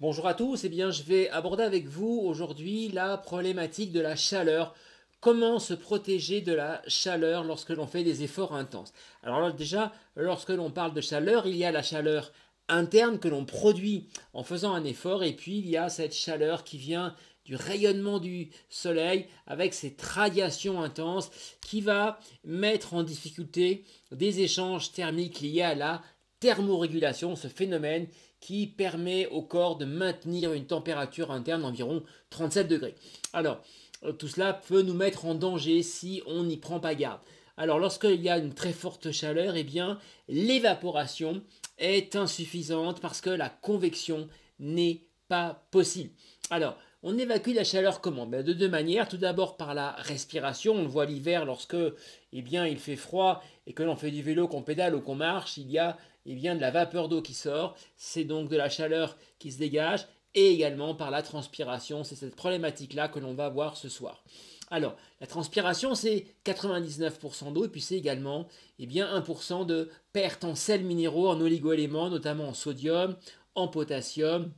Bonjour à tous, et eh bien je vais aborder avec vous aujourd'hui la problématique de la chaleur. Comment se protéger de la chaleur lorsque l'on fait des efforts intenses Alors déjà, lorsque l'on parle de chaleur, il y a la chaleur interne que l'on produit en faisant un effort et puis il y a cette chaleur qui vient du rayonnement du soleil avec cette radiation intense qui va mettre en difficulté des échanges thermiques liés à la thermorégulation, ce phénomène qui permet au corps de maintenir une température interne d'environ 37 degrés. Alors, euh, tout cela peut nous mettre en danger si on n'y prend pas garde. Alors, lorsqu'il y a une très forte chaleur, eh bien, l'évaporation est insuffisante parce que la convection n'est pas possible. Alors, on évacue la chaleur comment ben, De deux manières. Tout d'abord par la respiration. On le voit l'hiver lorsque eh bien, il fait froid et que l'on fait du vélo, qu'on pédale ou qu'on marche. Il y a eh bien, de la vapeur d'eau qui sort. C'est donc de la chaleur qui se dégage et également par la transpiration. C'est cette problématique-là que l'on va voir ce soir. Alors, la transpiration, c'est 99% d'eau, et puis c'est également eh bien, 1% de perte en sels minéraux, en oligoéléments, notamment en sodium, en potassium,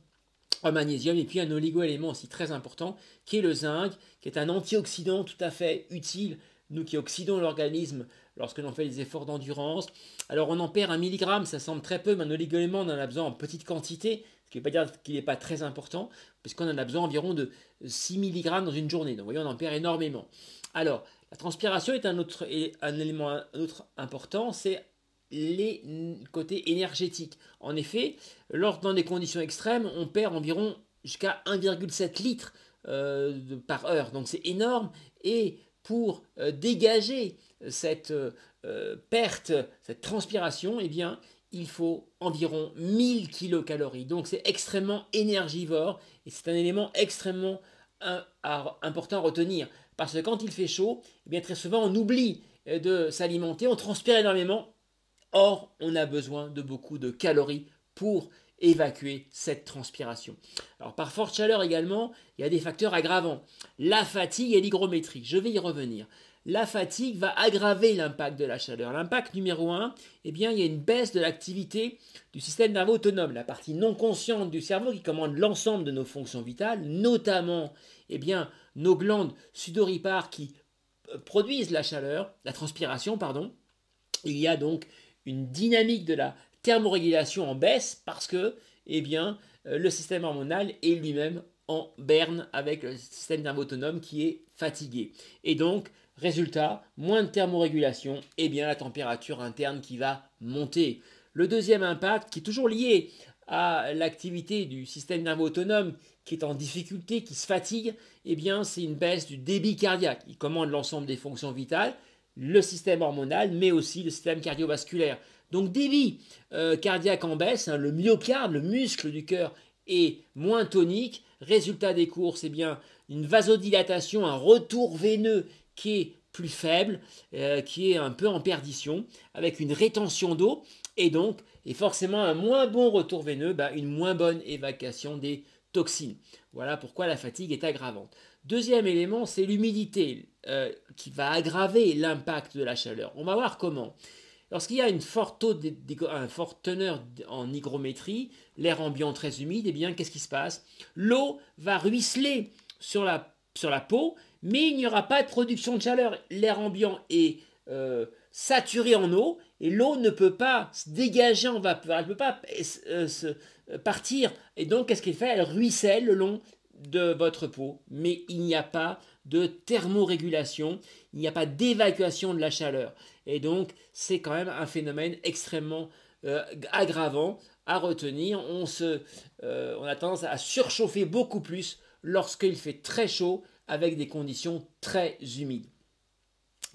en magnésium, et puis un oligoélément aussi très important, qui est le zinc, qui est un antioxydant tout à fait utile, nous qui oxydons l'organisme lorsque l'on fait des efforts d'endurance. Alors on en perd un milligramme, ça semble très peu, mais nos on en a besoin en petite quantité, ce qui ne veut pas dire qu'il n'est pas très important, puisqu'on en a besoin environ de 6 mg dans une journée. Donc vous voyez, on en perd énormément. Alors, la transpiration est un autre élément autre important, c'est les côtés énergétiques. En effet, lors dans des conditions extrêmes, on perd environ jusqu'à 1,7 litre euh, par heure. Donc c'est énorme. Et pour euh, dégager cette euh, euh, perte, cette transpiration, et eh bien, il faut environ 1000 kilocalories. Donc c'est extrêmement énergivore et c'est un élément extrêmement important à retenir. Parce que quand il fait chaud, eh bien, très souvent on oublie euh, de s'alimenter, on transpire énormément. Or, on a besoin de beaucoup de calories pour évacuer cette transpiration. Alors par forte chaleur également, il y a des facteurs aggravants. La fatigue et l'hygrométrie. Je vais y revenir la fatigue va aggraver l'impact de la chaleur. L'impact numéro 1, eh bien, il y a une baisse de l'activité du système nerveux autonome, la partie non consciente du cerveau qui commande l'ensemble de nos fonctions vitales, notamment eh bien, nos glandes sudoripares qui euh, produisent la chaleur, la transpiration, pardon. Il y a donc une dynamique de la thermorégulation en baisse parce que eh bien, euh, le système hormonal est lui-même en berne avec le système nerveux autonome qui est fatigué. Et donc, Résultat, moins de thermorégulation et bien la température interne qui va monter. Le deuxième impact, qui est toujours lié à l'activité du système nerveux autonome qui est en difficulté, qui se fatigue, et eh bien c'est une baisse du débit cardiaque. Il commande l'ensemble des fonctions vitales, le système hormonal, mais aussi le système cardiovasculaire. Donc débit euh, cardiaque en baisse, hein, le myocarde, le muscle du cœur est moins tonique. Résultat des courses, c'est eh bien une vasodilatation, un retour veineux qui est plus faible, euh, qui est un peu en perdition, avec une rétention d'eau, et donc, et forcément un moins bon retour veineux, bah, une moins bonne évacuation des toxines. Voilà pourquoi la fatigue est aggravante. Deuxième élément, c'est l'humidité euh, qui va aggraver l'impact de la chaleur. On va voir comment. Lorsqu'il y a une forte taux un fort teneur en hygrométrie, l'air ambiant très humide, et eh bien, qu'est-ce qui se passe L'eau va ruisseler sur la sur la peau, mais il n'y aura pas de production de chaleur. L'air ambiant est euh, saturé en eau et l'eau ne peut pas se dégager en vapeur, elle ne peut pas euh, euh, partir. Et donc, qu'est-ce qu'elle fait Elle ruisselle le long de votre peau, mais il n'y a pas de thermorégulation, il n'y a pas d'évacuation de la chaleur. Et donc, c'est quand même un phénomène extrêmement aggravant à retenir. On, se, on a tendance à surchauffer beaucoup plus lorsqu'il fait très chaud avec des conditions très humides.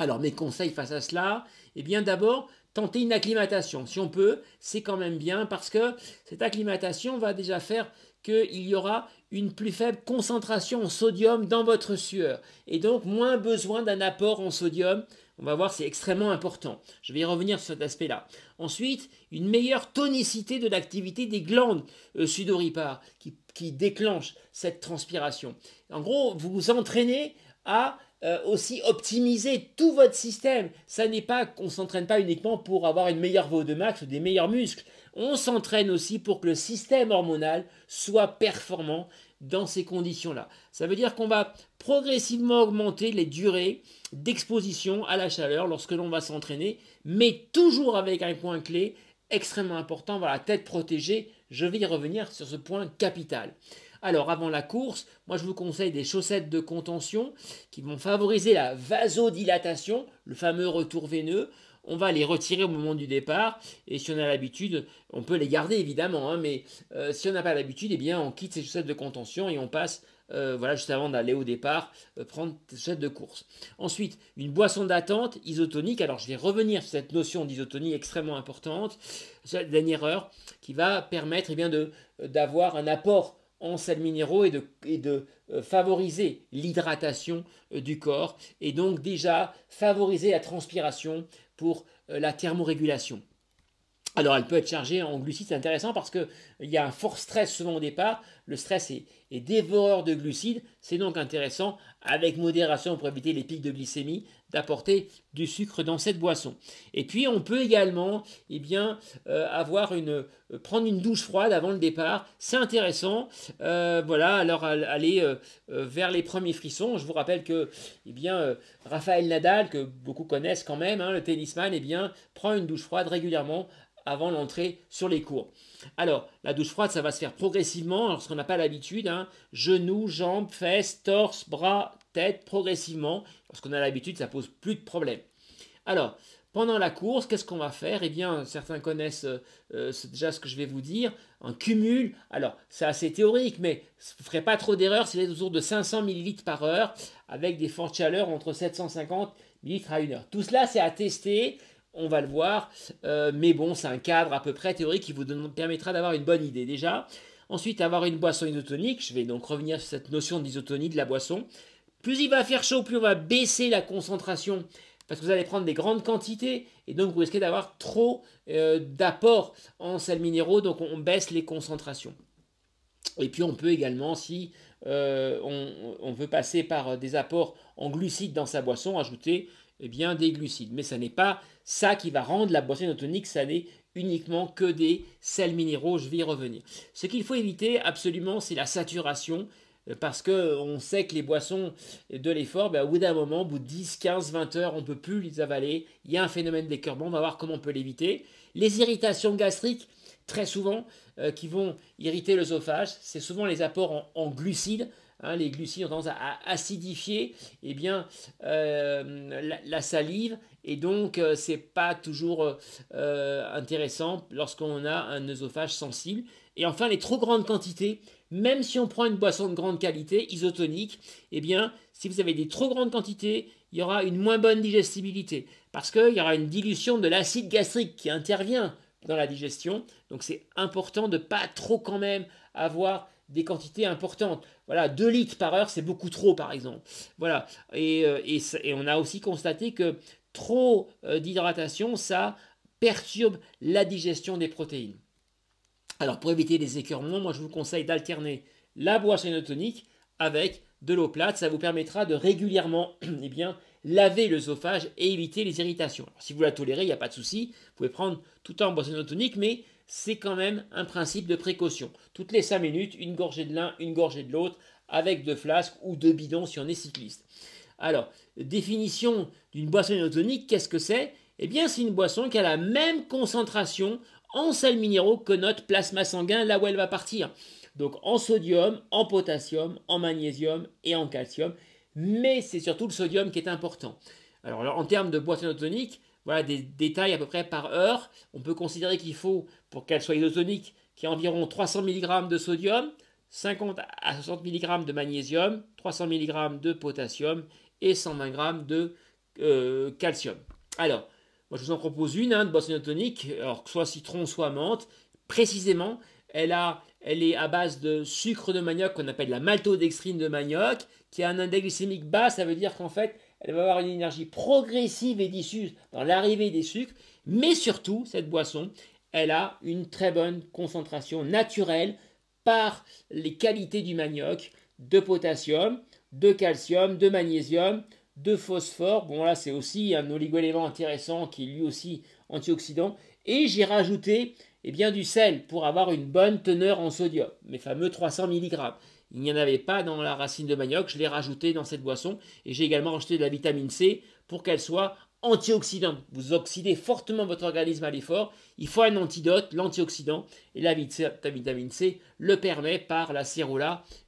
Alors mes conseils face à cela, eh bien d'abord, tenter une acclimatation. Si on peut, c'est quand même bien parce que cette acclimatation va déjà faire qu'il y aura une plus faible concentration en sodium dans votre sueur et donc moins besoin d'un apport en sodium on va voir, c'est extrêmement important. Je vais y revenir sur cet aspect-là. Ensuite, une meilleure tonicité de l'activité des glandes euh, sudoripares qui, déclenchent cette transpiration. En gros, vous vous entraînez à euh, aussi optimiser tout votre système. Ça n'est pas qu'on s'entraîne pas uniquement pour avoir une meilleure veau de max ou des meilleurs muscles. On s'entraîne aussi pour que le système hormonal soit performant dans ces conditions-là. Ça veut dire qu'on va progressivement augmenter les durées d'exposition à la chaleur lorsque l'on va s'entraîner, mais toujours avec un point clé extrêmement important, la tête protégée, je vais y revenir sur ce point capital. Alors avant la course, moi je vous conseille des chaussettes de contention qui vont favoriser la vasodilatation, le fameux retour veineux on va les retirer au moment du départ. Et si on a l'habitude, on peut les garder évidemment, hein, mais euh, si on n'a pas l'habitude, eh bien on quitte ces chaussettes de contention et on passe, euh, voilà, juste avant d'aller au départ, euh, prendre cette chaussettes de course. Ensuite, une boisson d'attente isotonique. Alors je vais revenir sur cette notion d'isotonie extrêmement importante, cette dernière heure, qui va permettre et eh bien, de, d'avoir un apport en sels minéraux et de, et de favoriser l'hydratation du corps et donc déjà favoriser la transpiration, pour euh, la thermorégulation. Alors elle peut être chargée en glucides, c'est intéressant parce qu'il y a un fort stress selon au départ, le stress est, dévoreur de glucides, c'est donc intéressant avec modération pour éviter les pics de glycémie d'apporter du sucre dans cette boisson. Et puis on peut également eh bien, euh, avoir une, euh, prendre une douche froide avant le départ, c'est intéressant, euh, voilà, alors aller vers les premiers frissons, je vous rappelle que eh bien, Raphaël Nadal, que beaucoup connaissent quand même, hein, le tennisman, eh bien, prend une douche froide régulièrement avant l'entrée sur les cours. Alors, la douche froide, ça va se faire progressivement, lorsqu'on n'a pas l'habitude. Hein. genoux, jambes, fesses, torse, bras, tête, progressivement. Lorsqu'on a l'habitude, ça pose plus de problèmes. Alors, pendant la course, qu'est-ce qu'on va faire Eh bien, certains connaissent euh, euh, déjà ce que je vais vous dire. Un cumul. Alors, c'est assez théorique, mais vous ne ferez pas trop d'erreurs. C'est autour de 500 ml par heure, avec des fortes chaleurs entre 750 ml à 1 heure. Tout cela, c'est à tester on va le voir. Euh, mais bon, c'est un cadre à peu près théorique qui vous permettra d'avoir une bonne idée déjà. Ensuite, avoir une boisson isotonique. Je vais donc revenir sur cette notion d'isotonie de la boisson. Plus il va faire chaud, plus on va baisser la concentration parce que vous allez prendre des grandes quantités et donc vous risquez d'avoir trop euh, d'apports en sels minéraux. Donc on baisse les concentrations. Et puis on peut également, si euh, on, veut passer par des apports en glucides dans sa boisson, ajouter eh bien, des glucides. Mais ce n'est pas ça qui va rendre la boisson autonique, ça n'est uniquement que des sels minéraux, je vais y revenir. Ce qu'il faut éviter absolument, c'est la saturation, euh, parce qu'on sait que les boissons de l'effort, ben, au bout d'un moment, au bout de 10, 15, 20 heures, on ne peut plus les avaler, il y a un phénomène d'écœurement, on va voir comment on peut l'éviter. Les irritations gastriques, très souvent, euh, qui vont irriter l'œsophage, c'est souvent les apports en glucides, Hein, les glucides ont tendance à, acidifier eh bien, euh, la, salive, et donc ce euh, c'est pas toujours euh, intéressant lorsqu'on a un œsophage sensible. Et enfin, les trop grandes quantités, même si on prend une boisson de grande qualité, isotonique, et eh bien, si vous avez des trop grandes quantités, il y aura une moins bonne digestibilité, parce qu'il y aura une dilution de l'acide gastrique qui intervient dans la digestion. Donc c'est important de ne pas trop quand même avoir des quantités importantes. Voilà, 2 litres par heure, c'est beaucoup trop, par exemple. Voilà, et, euh, on a aussi constaté que trop euh, d'hydratation, ça perturbe la digestion des protéines. Alors, pour éviter les écœurements, moi, je vous conseille d'alterner la boisson isotonique avec de l'eau plate. Ça vous permettra de régulièrement, et eh bien, laver l'œsophage et éviter les irritations. Alors, si vous la tolérez, il n'y a pas de souci. Vous pouvez prendre tout en boisson tonique, mais c'est quand même un principe de précaution. Toutes les 5 minutes, une gorgée de l'un, une gorgée de l'autre, avec deux flasques ou deux bidons si on est cycliste. Alors, définition d'une boisson isotonique, qu'est-ce que c'est Eh bien, c'est une boisson qui a la même concentration en sels minéraux que notre plasma sanguin, là où elle va partir. Donc en sodium, en potassium, en magnésium et en calcium. Mais c'est surtout le sodium qui est important. Alors, en termes de boisson isotonique, voilà, des, détails à peu près par heure. On peut considérer qu'il faut, pour qu'elle soit isotonique, qu'il y ait environ 300 mg de sodium, 50 à 60 mg de magnésium, 300 mg de potassium et 120 g de euh, calcium. Alors, moi je vous en propose une, hein, de boisson isotonique, alors soit citron, soit menthe. Précisément, elle, a, elle est à base de sucre de manioc qu'on appelle la maltodextrine de manioc, qui a un index glycémique bas, ça veut dire qu'en fait, elle va avoir une énergie progressive et diffuse dans l'arrivée des sucres, mais surtout, cette boisson, elle a une très bonne concentration naturelle par les qualités du manioc de potassium, de calcium, de magnésium, de phosphore. Bon là c'est aussi un oligoélément intéressant qui est lui aussi antioxydant. Et j'ai rajouté eh bien, du sel pour avoir une bonne teneur en sodium, mes fameux 300 mg il n'y en avait pas dans la racine de manioc, je l'ai rajouté dans cette boisson et j'ai également rajouté de la vitamine C pour qu'elle soit antioxydante. Vous oxydez fortement votre organisme à l'effort, il faut un antidote, l'antioxydant, et la vitamine C le permet par la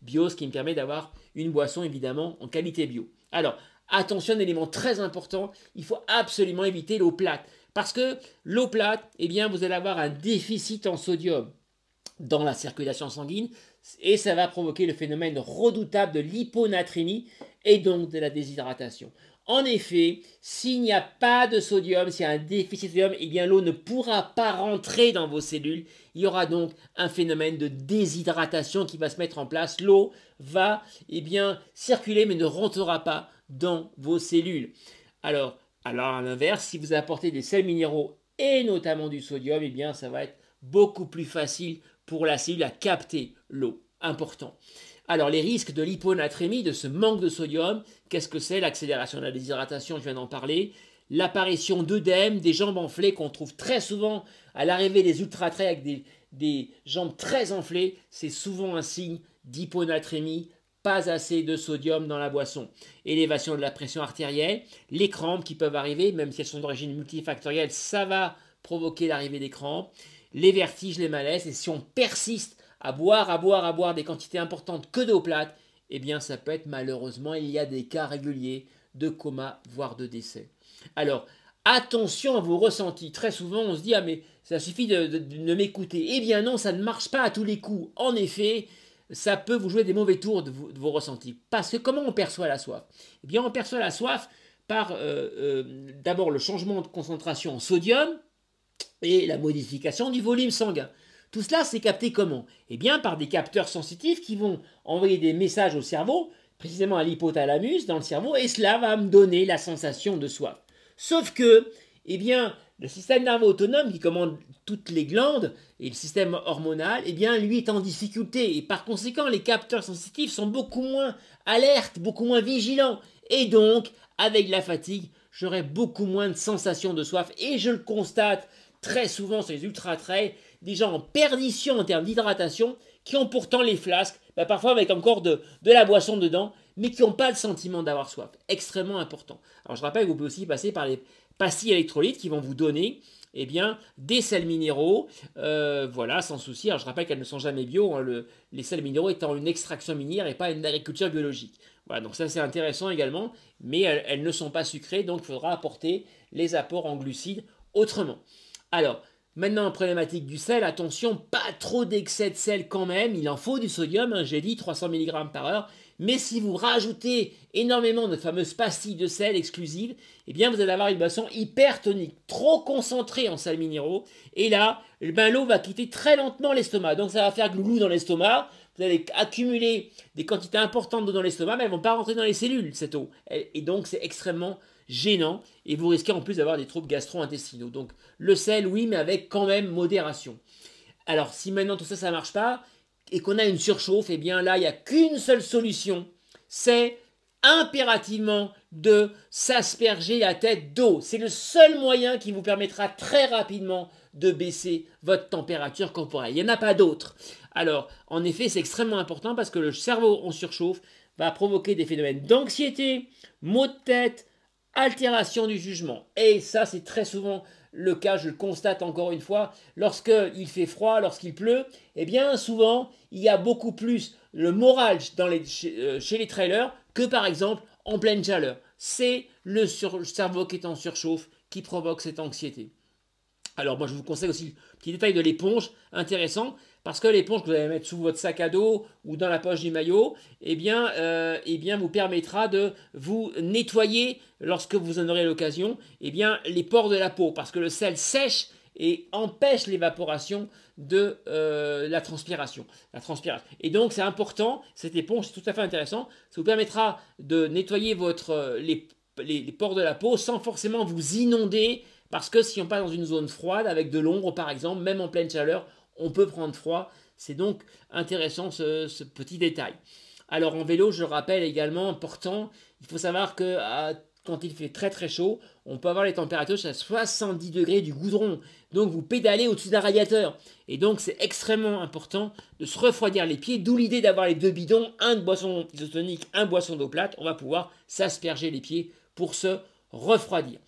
bio, ce qui me permet d'avoir une boisson évidemment en qualité bio. Alors, attention, un élément très important, il faut absolument éviter l'eau plate. Parce que l'eau plate, eh bien, vous allez avoir un déficit en sodium dans la circulation sanguine, et ça va provoquer le phénomène redoutable de l'hyponatrémie et donc de la déshydratation. En effet, s'il n'y a pas de sodium, s'il y a un déficit de sodium, eh bien l'eau ne pourra pas rentrer dans vos cellules. Il y aura donc un phénomène de déshydratation qui va se mettre en place. L'eau va eh bien circuler mais ne rentrera pas dans vos cellules. Alors, alors à l'inverse, si vous apportez des sels minéraux et notamment du sodium, eh bien ça va être beaucoup plus facile pour la cellule à capter l'eau. Important. Alors, les risques de l'hyponatrémie, de ce manque de sodium, qu'est-ce que c'est L'accélération de la déshydratation, je viens d'en parler. L'apparition d'œdèmes, des jambes enflées qu'on trouve très souvent à l'arrivée des ultra-traits avec des, des jambes très enflées, c'est souvent un signe d'hyponatrémie, pas assez de sodium dans la boisson. Élévation de la pression artérielle, les crampes qui peuvent arriver, même si elles sont d'origine multifactorielle, ça va provoquer l'arrivée des crampes les vertiges, les malaises. Et si on persiste à boire, à boire, à boire des quantités importantes que d'eau plate, eh bien ça peut être malheureusement, il y a des cas réguliers de coma, voire de décès. Alors, attention à vos ressentis. Très souvent, on se dit, ah mais ça suffit de, m'écouter. Eh bien non, ça ne marche pas à tous les coups. En effet, ça peut vous jouer des mauvais tours de, vos, ressentis. Parce que comment on perçoit la soif Eh bien, on perçoit la soif par euh, euh, d'abord le changement de concentration en sodium, et la modification du volume sanguin. Tout cela, c'est capté comment Eh bien, par des capteurs sensitifs qui vont envoyer des messages au cerveau, précisément à l'hypothalamus, dans le cerveau, et cela va me donner la sensation de soif. Sauf que, eh bien, le système nerveux autonome qui commande toutes les glandes et le système hormonal, eh bien, lui est en difficulté. Et par conséquent, les capteurs sensitifs sont beaucoup moins alertes, beaucoup moins vigilants. Et donc, avec la fatigue, j'aurai beaucoup moins de sensations de soif. Et je le constate très souvent ces ultra-trails, des gens en perdition en termes d'hydratation, qui ont pourtant les flasques, bah, parfois avec encore de, la boisson dedans, mais qui n'ont pas le sentiment d'avoir soif. Extrêmement important. Alors je rappelle que vous pouvez aussi passer par les pastilles électrolytes qui vont vous donner eh bien, des sels minéraux, euh, voilà, sans souci. je rappelle qu'elles ne sont jamais bio, hein, les sels minéraux étant une extraction minière et pas une agriculture biologique. Voilà, donc ça c'est intéressant également, mais elles, ne sont pas sucrées, donc il faudra apporter les apports en glucides autrement. Alors, maintenant, problématique du sel, attention, pas trop d'excès de sel quand même, il en faut du sodium, hein, j'ai dit 300 mg par heure, mais si vous rajoutez énormément de fameuses pastilles de sel exclusives, eh bien vous allez avoir une boisson hypertonique, trop concentrée en sels minéraux, et là, eh ben, l'eau va quitter très lentement l'estomac, donc ça va faire gloulou dans l'estomac, vous allez accumuler des quantités importantes d'eau dans l'estomac, mais elles ne vont pas rentrer dans les cellules, cette eau, et donc c'est extrêmement gênant et vous risquez en plus d'avoir des troubles gastro-intestinaux. Donc le sel, oui, mais avec quand même modération. Alors si maintenant tout ça, ça ne marche pas et qu'on a une surchauffe, eh bien là, il n'y a qu'une seule solution, c'est impérativement de s'asperger la tête d'eau. C'est le seul moyen qui vous permettra très rapidement de baisser votre température corporelle. Il n'y en a pas d'autre. Alors, en effet, c'est extrêmement important parce que le cerveau en surchauffe va provoquer des phénomènes d'anxiété, maux de tête, altération du jugement. Et ça, c'est très souvent le cas, je le constate encore une fois, lorsqu'il fait froid, lorsqu'il pleut, et eh bien souvent, il y a beaucoup plus le moral euh, chez, les trailers que par exemple en pleine chaleur. C'est le cerveau qui est en surchauffe qui provoque cette anxiété. Alors moi, je vous conseille aussi Petit détail de l'éponge, intéressant, parce que l'éponge que vous allez mettre sous votre sac à dos ou dans la poche du maillot, eh bien, euh, eh bien vous permettra de vous nettoyer lorsque vous en aurez l'occasion, eh bien, les pores de la peau, parce que le sel sèche et empêche l'évaporation de euh, la transpiration. La transpiration. Et donc c'est important, cette éponge, c'est tout à fait intéressant, ça vous permettra de nettoyer votre, euh, les, les, les pores de la peau sans forcément vous inonder parce que si on passe dans une zone froide, avec de l'ombre par exemple, même en pleine chaleur, on peut prendre froid. C'est donc intéressant ce, petit détail. Alors en vélo, je rappelle également, important, il faut savoir que quand il fait très très chaud, on peut avoir les températures à 70 degrés du goudron. Donc vous pédalez au-dessus d'un radiateur. Et donc c'est extrêmement important de se refroidir les pieds, d'où l'idée d'avoir les deux bidons, un de boisson isotonique, un boisson d'eau plate. On va pouvoir s'asperger les pieds pour se refroidir.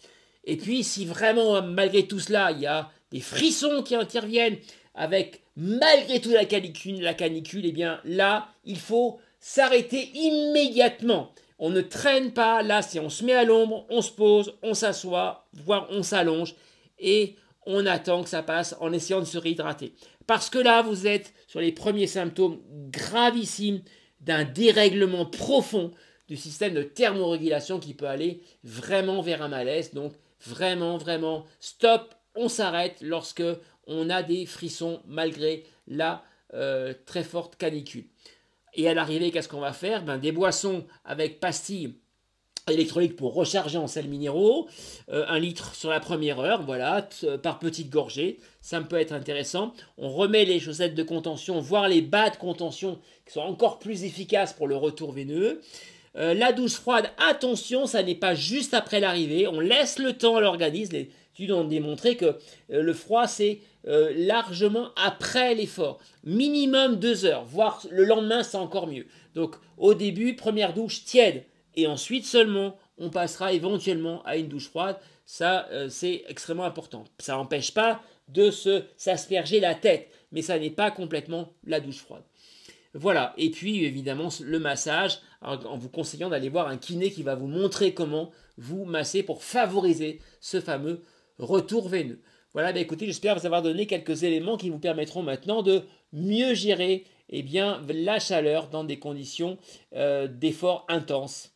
Et puis, si vraiment, malgré tout cela, il y a des frissons qui interviennent avec, malgré tout, la canicule, la canicule, eh bien là, il faut s'arrêter immédiatement. On ne traîne pas, là, si on se met à l'ombre, on se pose, on s'assoit, voire on s'allonge, et on attend que ça passe en essayant de se réhydrater. Parce que là, vous êtes sur les premiers symptômes gravissimes d'un dérèglement profond du système de thermorégulation qui peut aller vraiment vers un malaise. Donc, Vraiment, vraiment, stop, on s'arrête lorsque on a des frissons malgré la euh, très forte canicule. Et à l'arrivée, qu'est-ce qu'on va faire ben, Des boissons avec pastilles électroniques pour recharger en sels minéraux, euh, un litre sur la première heure, voilà, euh, par petite gorgée, ça peut être intéressant. On remet les chaussettes de contention, voire les bas de contention, qui sont encore plus efficaces pour le retour veineux. Euh, la douche froide, attention, ça n'est pas juste après l'arrivée. On laisse le temps à l'organisme. Les études ont démontré que euh, le froid, c'est euh, largement après l'effort. Minimum deux heures, voire le lendemain, c'est encore mieux. Donc au début, première douche tiède. Et ensuite seulement, on passera éventuellement à une douche froide. Ça, c'est extrêmement important. Ça n'empêche pas de s'asperger la tête, mais ça n'est pas complètement la douche froide. Voilà, et puis évidemment le massage en vous conseillant d'aller voir un kiné qui va vous montrer comment vous masser pour favoriser ce fameux retour veineux. Voilà, ben écoutez, j'espère vous avoir donné quelques éléments qui vous permettront maintenant de mieux gérer eh bien, la chaleur dans des conditions euh, d'effort intense.